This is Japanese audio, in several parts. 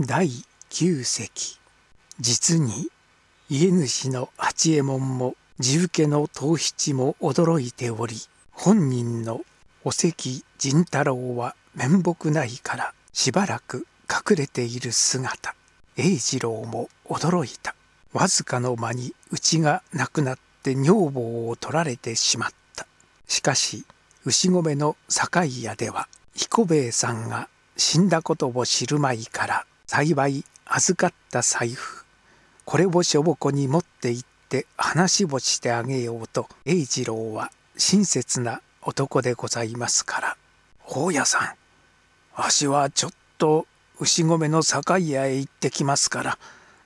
第9席実に家主の八右衛門も地受けの藤七も驚いており本人のお関仁太郎は面目ないからしばらく隠れている姿栄次郎も驚いたわずかの間にうちがなくなって女房を取られてしまったしかし牛込の堺屋では彦兵衛さんが死んだことを知るまいから幸い預かった財布これをぼこに持って行って話をしてあげようと栄次郎は親切な男でございますから「大家さんわしはちょっと牛込の酒屋へ行ってきますから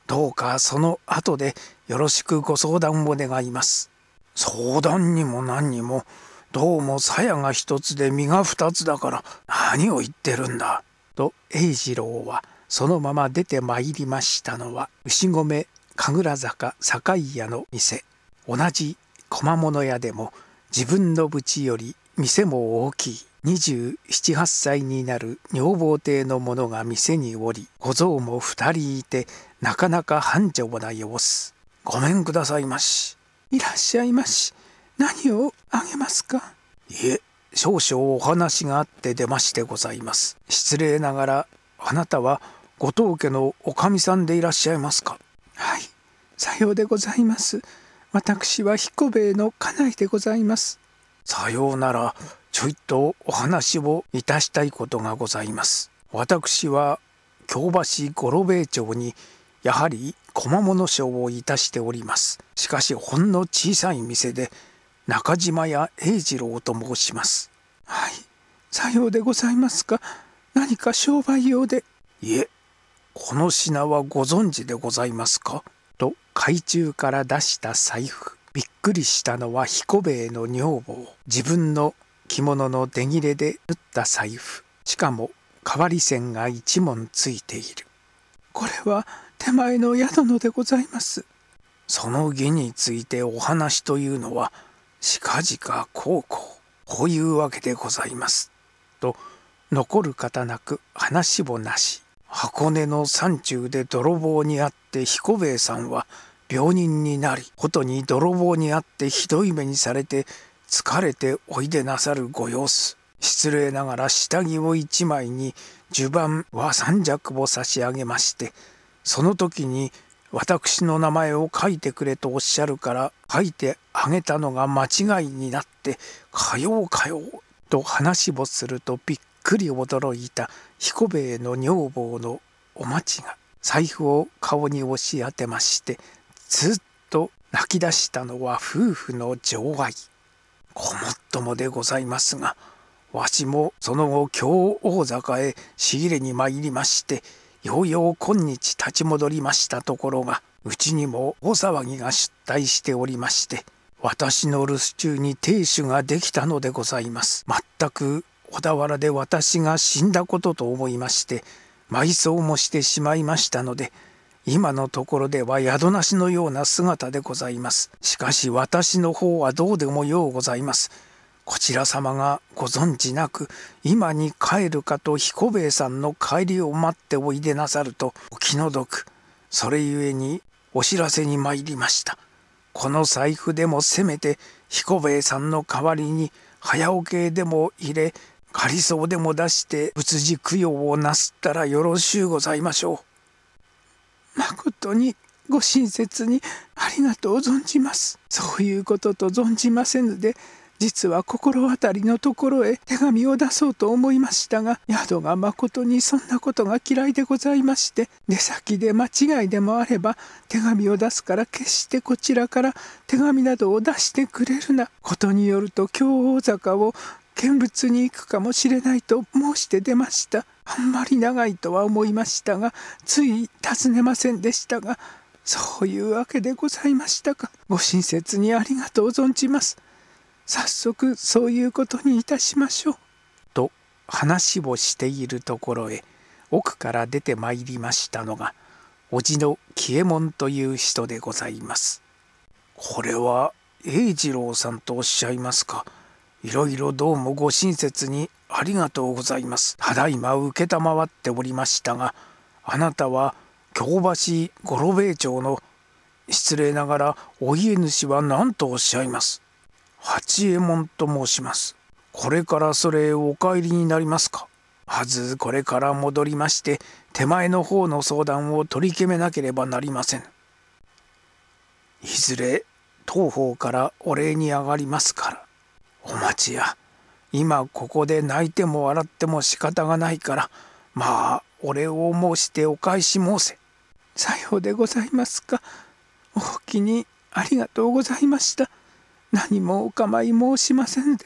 どうかその後でよろしくご相談を願います」相談にも何にもどうも鞘が一つで身が二つだから何を言ってるんだ」と栄次郎はそのまま出てまいりましたのは牛込神楽坂堺屋の店同じ小物屋でも自分のブより店も大きい278歳になる女房邸の者が店におり小僧も2人いてなかなか繁盛な様子ごめんくださいましいらっしゃいまし何をあげますかいえ少々お話があって出ましてございます失礼ながらあなたは後藤家のおかみさんでいらっしゃいますかはいさようでございます私は彦兵衛の家内でございますさようならちょいとお話をいたしたいことがございます私は京橋五郎兵衛町にやはり駒物商をいたしておりますしかしほんの小さい店で中島屋英次郎と申しますはいさようでございますか何か商売用でいえこの品はご存知でございますか?」と懐中から出した財布びっくりしたのは彦兵衛の女房自分の着物の出切れで縫った財布しかも代わり線が一文ついているこれは手前の宿のでございますその儀についてお話というのは近々こうこうこういうわけでございますと残る方なく話もなし箱根の山中で泥棒に遭って彦兵衛さんは病人になりことに泥棒に遭ってひどい目にされて疲れておいでなさるご様子失礼ながら下着を一枚に襦袢は三尺を差し上げましてその時に私の名前を書いてくれとおっしゃるから書いてあげたのが間違いになって「かようかよう」と話をするとびっくり驚いた彦兵衛の女房のお町が財布を顔に押し当てましてずっと泣き出したのは夫婦の情愛ごもっともでございますがわしもその後京大坂へ仕入れに参りましてようよう今日立ち戻りましたところがうちにも大騒ぎが出退しておりまして私の留守中に亭主ができたのでございます全く小田原で私が死んだことと思いまして埋葬もしてしまいましたので今のところでは宿なしのような姿でございますしかし私の方はどうでもようございますこちら様がご存知なく今に帰るかと彦兵衛さんの帰りを待っておいでなさるとお気の毒それゆえにお知らせに参りましたこの財布でもせめて彦兵衛さんの代わりに早おけでも入れ仮想でも出して仏事供養をなすったらよろしゅうございましょう。まことにご親切にありがとう存じます。そういうことと存じませぬで実は心当たりのところへ手紙を出そうと思いましたが宿がまことにそんなことが嫌いでございまして出先で間違いでもあれば手紙を出すから決してこちらから手紙などを出してくれるなことによると京大坂を見物に行くかもしれないと申して出ましたあんまり長いとは思いましたがつい尋ねませんでしたがそういうわけでございましたかご親切にありがとう存じます早速そういうことにいたしましょう」と話をしているところへ奥から出てまいりましたのが叔父の喜右衛門という人でございます。これは栄次郎さんとおっしゃいますか。いろいろどうもご親切にありがとうございます。ただいま承っておりましたが、あなたは京橋五郎兵衛町の失礼ながらお家主は何とおっしゃいます八右衛門と申しますこれからそれお帰りになりますかまずこれから戻りまして手前の方の相談を取り決めなければなりませんいずれ当方からお礼に上がりますからお待ちや今ここで泣いても笑っても仕方がないからまあお礼を申してお返し申せ」「さようでございますかおおきにありがとうございました何もお構い申しませんで」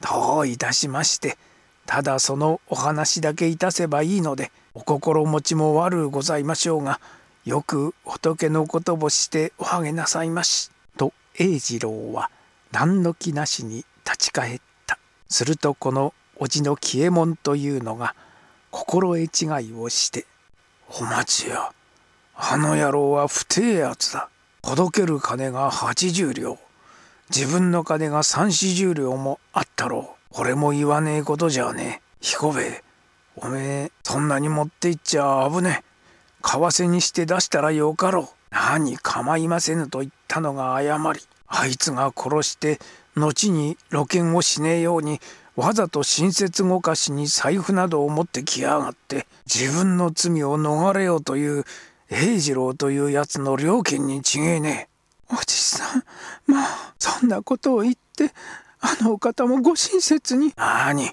どういたしましてただそのお話だけいたせばいいのでお心持ちも悪うございましょうがよく仏のことぼしてお励なさいまし」と栄次郎は何の気なしに立ち返ったするとこの叔父の消えもんというのが心得違いをして「お待ちやあの野郎は不定やつだほどける金が80両自分の金が3四十両もあったろうこれも言わねえことじゃねえ彦兵衛おめえそんなに持っていっちゃ危ねえ為替にして出したらよかろう何構いませぬと言ったのが誤りあいつが殺して後に露見をしねえようにわざと親切ごかしに財布などを持ってきやがって自分の罪を逃れようという平次郎というやつの料金に違えねえ。おじさんまあそんなことを言ってあのお方もご親切に。何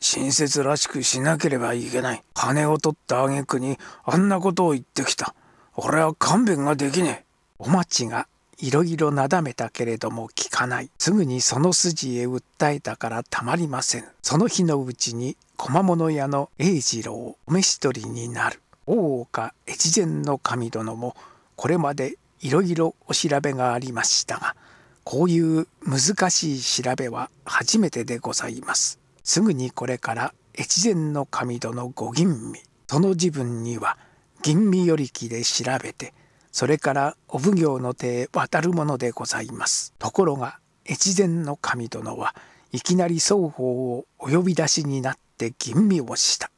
親切らしくしなければいけない。金を取った挙句にあんなことを言ってきた。俺は勘弁ができねえ。お待ちがいろいろなだめたけれども聞かないすぐにその筋へ訴えたからたまりませんその日のうちに小物屋の栄次郎お召し取りになる大岡越前の神殿もこれまでいろいろお調べがありましたがこういう難しい調べは初めてでございますすぐにこれから越前の神殿御吟味その自分には吟味よりきで調べてそれからお奉行の手へ渡るものでございます。ところが越前の神殿はいきなり双方をお呼び出しになって吟味をした。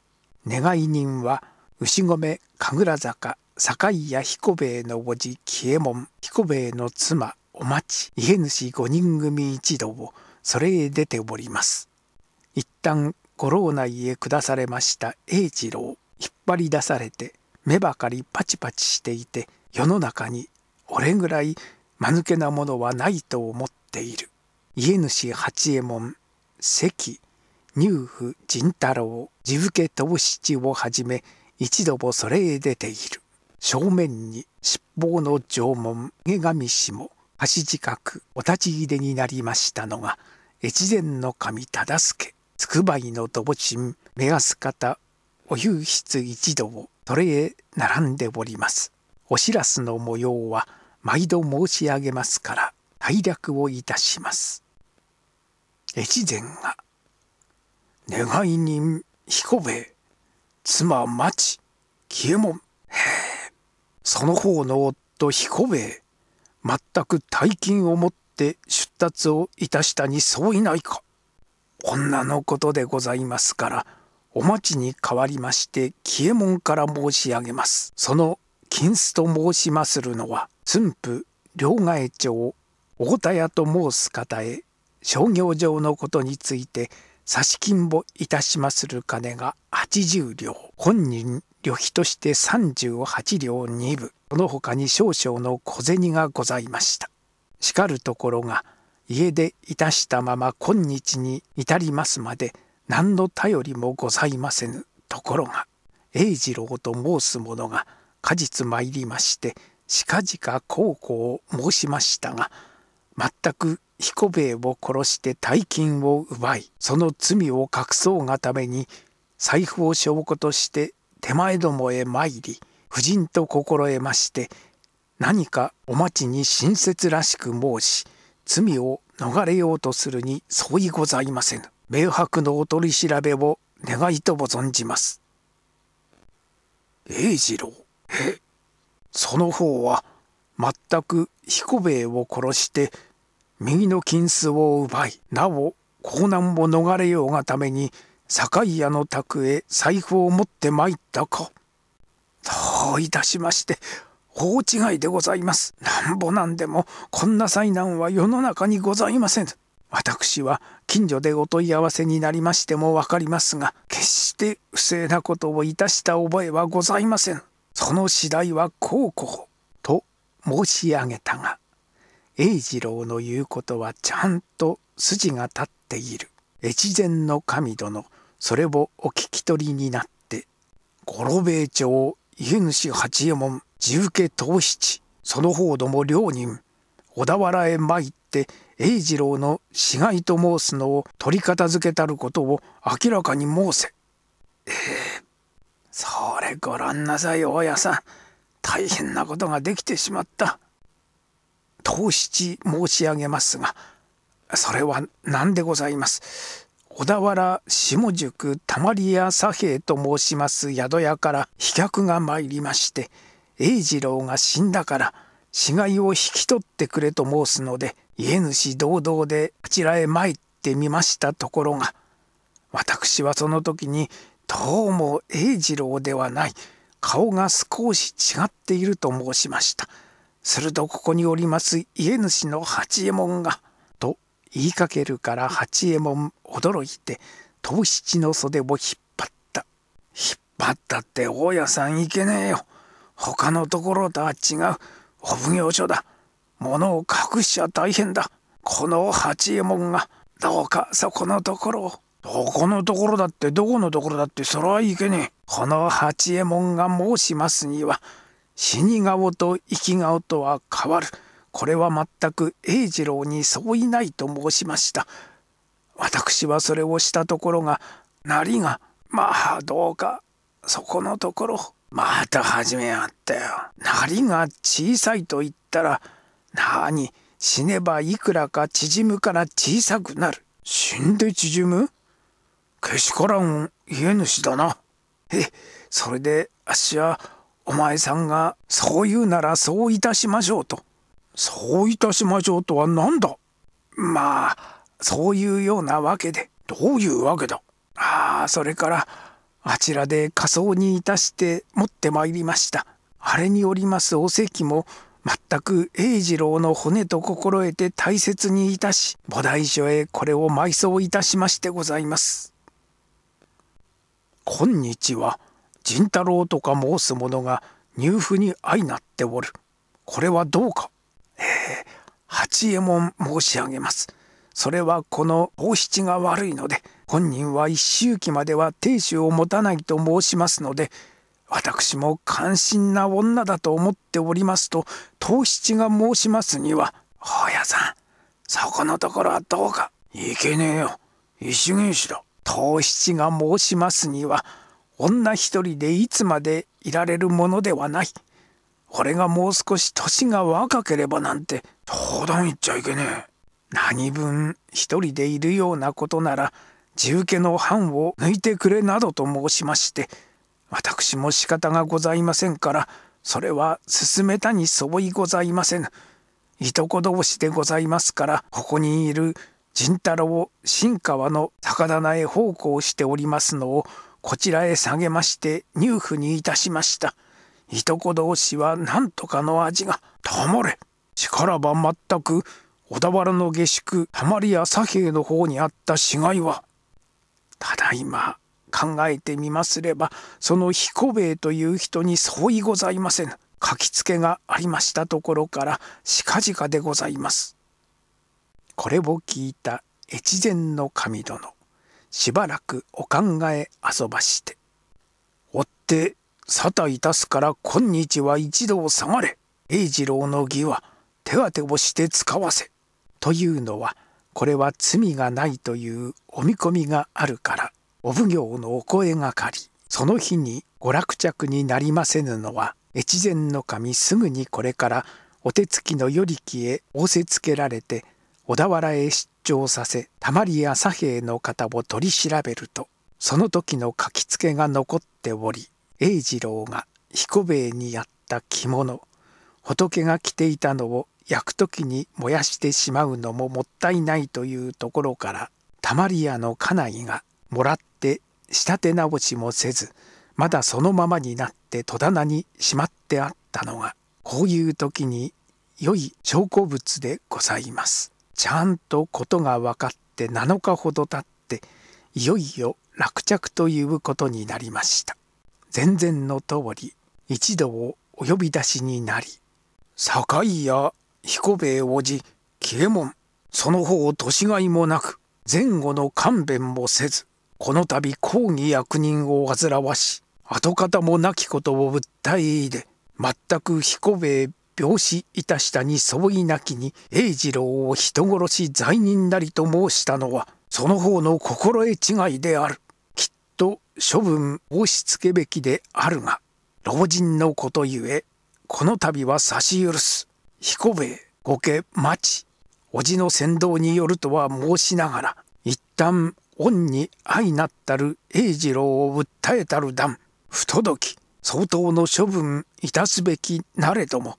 願い人は牛込神楽坂堺屋彦兵衛の叔父喜右衛門彦兵衛の妻お町家主五人組一同をそれへ出ております。一旦五郎内へ下されました栄一郎引っ張り出されて目ばかりパチパチしていて世の中に俺ぐらい間抜けなものはないと思っている家主八右衛門関入府仁太郎地武家藤七をはじめ一度もそれへ出ている正面に七宝の城門、江神氏も橋近くお立ち入れになりましたのが越前の神忠助つくばいの土神目安方お夕室一同それへ並んでおります。お知らすの模様は毎度申し上げますから拝略をいたします。越前が「願い人彦兵衛妻町喜右衛門へえその方の夫彦兵衛全く大金を持って出立をいたしたにそういないか女のことでございますからお待ちに代わりまして喜右衛門から申し上げますその金子と申しまするのは駿府両替町大田屋と申す方へ商業上のことについて差し金をいたしまする金が80両本人旅費として38両2分その他に少々の小銭がございましたしかるところが家でいたしたまま今日に至りますまで何の頼りもございませぬところが栄次郎と申す者が果実参りまして近々孝行を申しましたが全く彦兵衛を殺して大金を奪いその罪を隠そうがために財布を証拠として手前どもへ参り夫人と心得まして何かお待ちに親切らしく申し罪を逃れようとするに相違ございませぬ明白のお取り調べを願いとも存じます英次郎 その方は全く彦兵衛を殺して右の金子を奪いなお江南を逃れようがために堺屋の宅へ財布を持って参ったか。ういたしまして大違いでございます。なんぼなんでもこんな災難は世の中にございません。私は近所でお問い合わせになりましても分かりますが決して不正なことをいたした覚えはございません。その次第はこうこう」と申し上げたが栄次郎の言うことはちゃんと筋が立っている越前の神殿それをお聞き取りになって「五郎兵衛町家主八右衛門地受け七その方ども両人小田原へ参って栄次郎の死骸と申すのを取り片付けたることを明らかに申せ」えーそれごんなさい大家さん大変なことができてしまった。当七申し上げますがそれは何でございます小田原下宿たまり屋左平と申します宿屋から飛脚が参りまして栄次郎が死んだから死骸を引き取ってくれと申すので家主堂々であちらへ参ってみましたところが私はその時にどうも栄次郎ではない顔が少し違っていると申しましたするとここにおります家主の八右衛門が」と言いかけるから八右衛門驚いて藤七の袖を引っ張った引っ張ったって大家さんいけねえよ他のところとは違うお奉行所だ物を隠しちゃ大変だこの八右衛門がどうかそこのところを。どこのところだってどこのところだってそれはいけねえ。この八右衛門が申しますには死に顔と生き顔とは変わる。これは全く栄次郎に相違ないと申しました。私はそれをしたところがなりがまあどうかそこのところまた始めあったよ。なりが小さいと言ったらなに死ねばいくらか縮むから小さくなる。死んで縮むけしからん家主だな。え、それであっしはお前さんがそう言うならそういたしましょうと。そういたしましょうとは何だまあ、そういうようなわけで。どういうわけだああ、それから、あちらで仮装にいたして持ってまいりました。あれによりますお席も、全く栄次郎の骨と心得て大切にいたし、菩提所へこれを埋葬いたしましてございます。今日は仁太郎とか申す者が入府に相なっておる。これはどうか。ええ八右衛門申し上げます。それはこの大七が悪いので、本人は一周期までは亭主を持たないと申しますので、私も関心な女だと思っておりますと、藤七が申しますには、大家さん、そこのところはどうか。いけねえよ。石原氏だ。当七が申しますには女一人でいつまでいられるものではない。俺がもう少し年が若ければなんて冗談言っちゃいけねえ。何分一人でいるようなことなら地受けの藩を抜いてくれなどと申しまして私も仕方がございませんからそれは進めたに相違ございません。いとこ同士でございますからここにいる仁太郎新川の高棚へ奉公しておりますのをこちらへ下げまして入府にいたしましたいとこ同士は何とかの味がたまれしからば全く小田原の下宿たまりや左平の方にあった死骸はただいま考えてみますればその彦兵衛という人に相違ございませぬ書きつけがありましたところから近々でございます。これを聞いた越前の神殿しばらくお考え遊ばして追って沙汰いたすから今日は一同下がれ栄次郎の義は手当てをして使わせ」というのはこれは罪がないというお見込みがあるからお奉行のお声がかりその日にご落着になりませぬのは越前の神すぐにこれからお手つきの与力へ仰せつけられて小田原へ出張させ玉利や左兵衛の方を取り調べるとその時の書きつけが残っており栄次郎が彦兵衛にやった着物仏が着ていたのを焼く時に燃やしてしまうのももったいないというところからまり屋の家内がもらって仕立て直しもせずまだそのままになって戸棚にしまってあったのがこういう時に良い証拠物でございます。ちゃんとことが分かって7日ほど経っていよいよ落着ということになりました前々の通り一度をお呼び出しになり酒井や彦兵衛おじ喜右衛門その方年がいもなく前後の勘弁もせずこの度公儀役人を煩わし跡形もなきことを訴え入れ全く彦兵衛病死いたしたに相違なきに栄次郎を人殺し罪人なりと申したのはその方の心得違いであるきっと処分申しつけべきであるが老人のことゆえこの度は差し許す彦兵衛御家町叔父の先導によるとは申しながら一旦恩に相なったる栄次郎を訴えたる段不届き相当の処分いたすべきなれども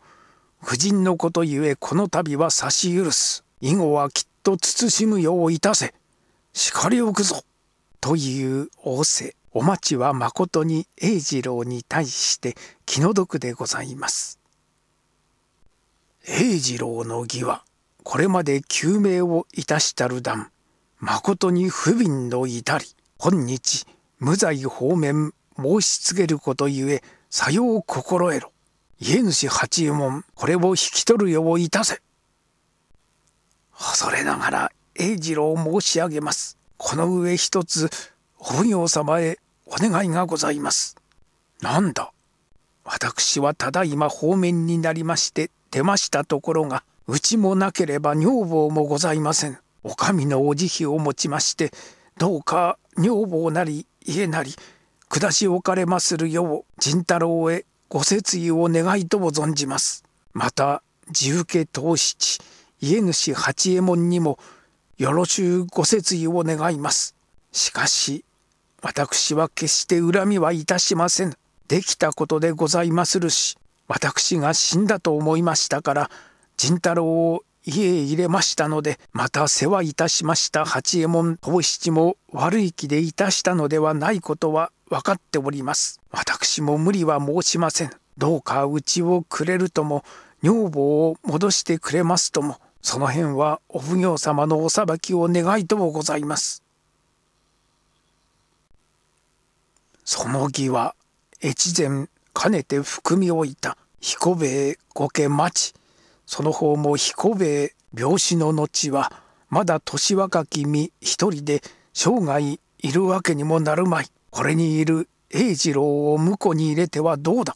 夫人のことゆえこの度は差し許す。以後はきっと慎むよういたせ。しかりおくぞ。という仰せ。お待ちはまことに栄次郎に対して気の毒でございます。栄次郎の義はこれまで救命をいたしたる段まことに不憫の至り本日無罪方面申し告げることゆえさよう心得ろ家主八右衛門これを引き取るよういたせ恐れながら栄次郎申し上げますこの上一つお奉行様へお願いがございますなんだ私はただいま方面になりまして出ましたところがうちもなければ女房もございませんお上のお慈悲をもちましてどうか女房なり家なり下し置かれまするよう陣太郎へご説意を願いとも存じます。また地受け東七家主八右衛門にもよろしゅうご説意を願います。しかし私は決して恨みはいたしません。できたことでございまするし私が死んだと思いましたから仁太郎を家へ入れましたのでまた世話いたしました八右衛門藤七も悪い気でいたしたのではないことは分かっております。私も無理は申しません。どうかうちをくれるとも、女房を戻してくれますとも、その辺はお奉行様のお裁きを願いともございます。その儀は越前かねて含みおいた彦兵衛御家町その方も彦兵衛病死の後はまだ年若き身一人で生涯いるわけにもなるまいこれにいる栄次郎を婿に入れてはどうだ。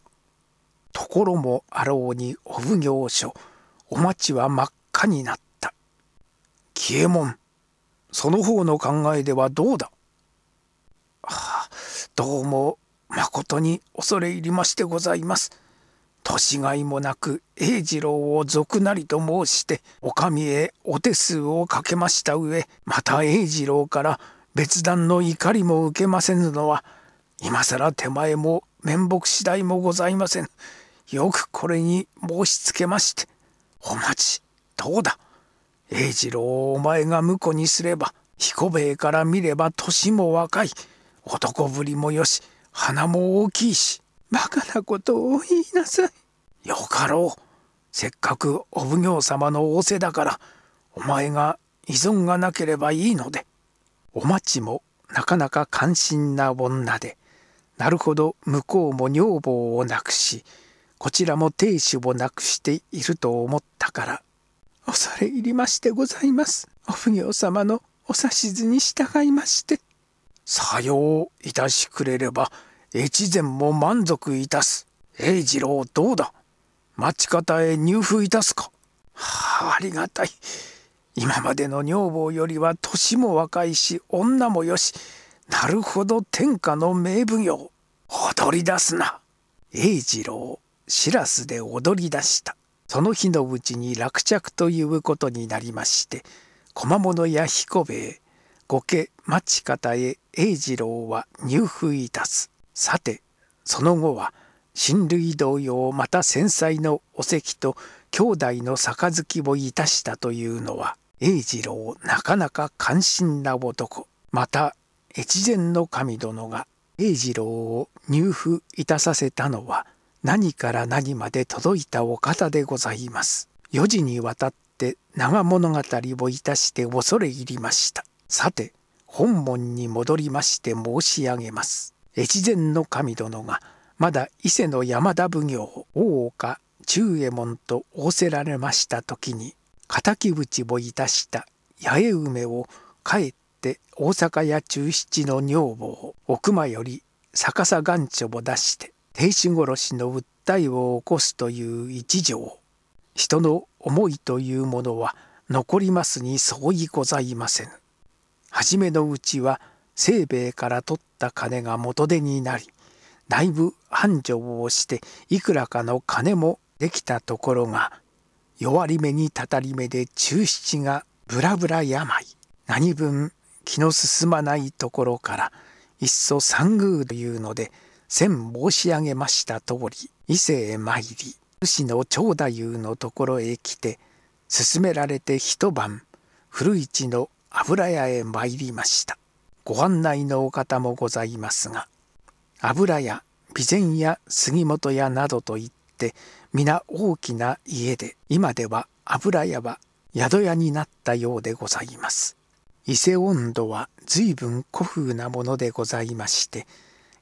ところもあろうにお奉行所、お町は真っ赤になった。消えもん、その方の考えではどうだ。ああ、どうも誠に恐れ入りましてございます。年がいもなく栄次郎を賊なりと申してお上へお手数をかけました上また栄次郎から別段の怒りも受けませぬのは今更手前も面目次第もございません。よくこれに申しつけまして。お待ち、どうだ。栄次郎をお前が婿にすれば、彦兵衛から見れば年も若い。男ぶりもよし、鼻も大きいし。バカなことを言いなさい。よかろう。せっかくお奉行様の仰せだから、お前が依存がなければいいので。お待ちもなかなか関心な女でなるほど向こうも女房を亡くしこちらも亭主を亡くしていると思ったから恐れ入りましてございますお奉行様のお指図に従いましてさよういたしくれれば越前も満足いたす栄次郎どうだ町方へ入府いたすか、はありがたい。今までの女房よりは年も若いし女もよしなるほど天下の名奉行踊り出すな栄次郎しらすで踊り出したその日のうちに落着ということになりまして駒物や彦兵衛御家町方へ栄次郎は入府いたすさてその後は親類同様また繊細のお席と兄弟の杯をいたしたというのは栄次郎なかなか感心な男また越前の神殿が栄次郎を入府いたさせたのは何から何まで届いたお方でございます。4時にわたって長物語をいたして恐れ入りました。さて本門に戻りまして申し上げます。越前の神殿がまだ伊勢の山田奉行大岡中右衛門と仰せられました時に敵討ちをいたした八重梅を帰って大阪や中七の女房奥間より逆さ願書を出して亭主殺しの訴えを起こすという一条人の思いというものは残りますに相違ございませぬ。初めのうちは清兵衛から取った金が元手になり内部繁盛をしていくらかの金もできたところが弱り目にたたり目で中七がぶらぶら病何分気の進まないところからいっそ三宮というので先申し上げました通り伊勢へ参り武士の長太夫のところへ来て勧められて一晩古市の油屋へ参りましたご案内のお方もございますが油屋備前屋杉本屋などといって皆大きな家で今では油屋は宿屋になったようでございます。伊勢温度は随分古風なものでございまして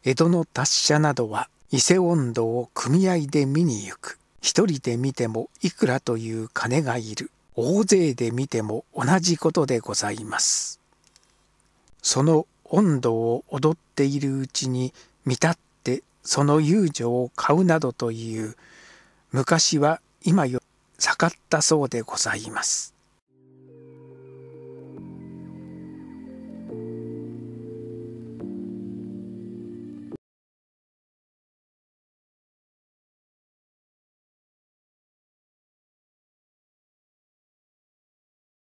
江戸の達者などは伊勢温度を組合で見に行く一人で見てもいくらという金がいる大勢で見ても同じことでございますその温度を踊っているうちに見たってその遊女を買うなどという昔は今より盛ったそうでございます。